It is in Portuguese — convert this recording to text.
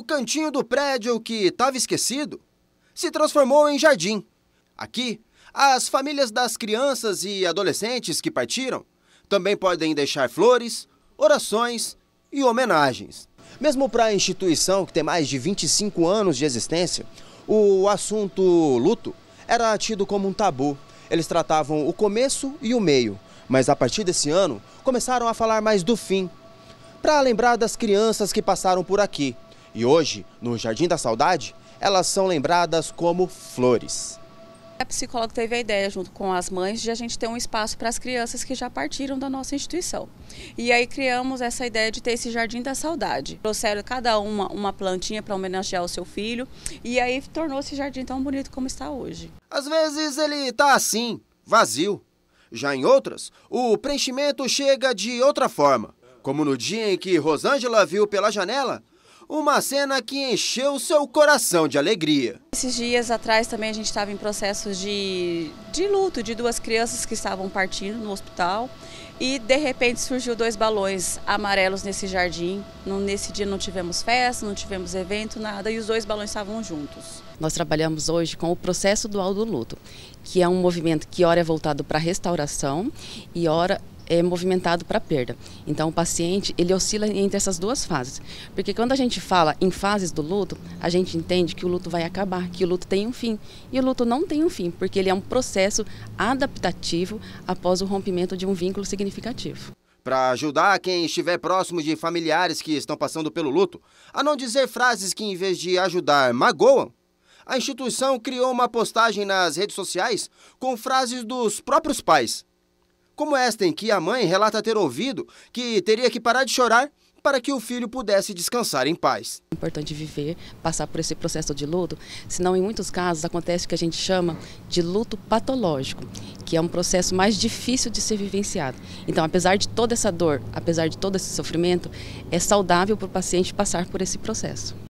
o cantinho do prédio que estava esquecido se transformou em jardim. Aqui, as famílias das crianças e adolescentes que partiram também podem deixar flores, orações e homenagens. Mesmo para a instituição que tem mais de 25 anos de existência, o assunto luto era tido como um tabu. Eles tratavam o começo e o meio, mas a partir desse ano começaram a falar mais do fim, para lembrar das crianças que passaram por aqui e hoje, no Jardim da Saudade, elas são lembradas como flores. A psicóloga teve a ideia, junto com as mães, de a gente ter um espaço para as crianças que já partiram da nossa instituição. E aí criamos essa ideia de ter esse jardim da saudade. Trouxeram cada uma uma plantinha para homenagear o seu filho, e aí tornou esse jardim tão bonito como está hoje. Às vezes ele está assim, vazio. Já em outras, o preenchimento chega de outra forma, como no dia em que Rosângela viu pela janela uma cena que encheu seu coração de alegria. Esses dias atrás também a gente estava em processos de, de luto de duas crianças que estavam partindo no hospital e de repente surgiu dois balões amarelos nesse jardim. Nesse dia não tivemos festa, não tivemos evento, nada, e os dois balões estavam juntos. Nós trabalhamos hoje com o processo dual do luto, que é um movimento que ora é voltado para a restauração e ora é, movimentado para perda. Então o paciente ele oscila entre essas duas fases, porque quando a gente fala em fases do luto, a gente entende que o luto vai acabar, que o luto tem um fim e o luto não tem um fim, porque ele é um processo adaptativo após o rompimento de um vínculo significativo. Para ajudar quem estiver próximo de familiares que estão passando pelo luto, a não dizer frases que, em vez de ajudar, magoam, a instituição criou uma postagem nas redes sociais com frases dos próprios pais como esta em que a mãe relata ter ouvido que teria que parar de chorar para que o filho pudesse descansar em paz. É importante viver, passar por esse processo de luto, senão em muitos casos acontece o que a gente chama de luto patológico, que é um processo mais difícil de ser vivenciado. Então, apesar de toda essa dor, apesar de todo esse sofrimento, é saudável para o paciente passar por esse processo.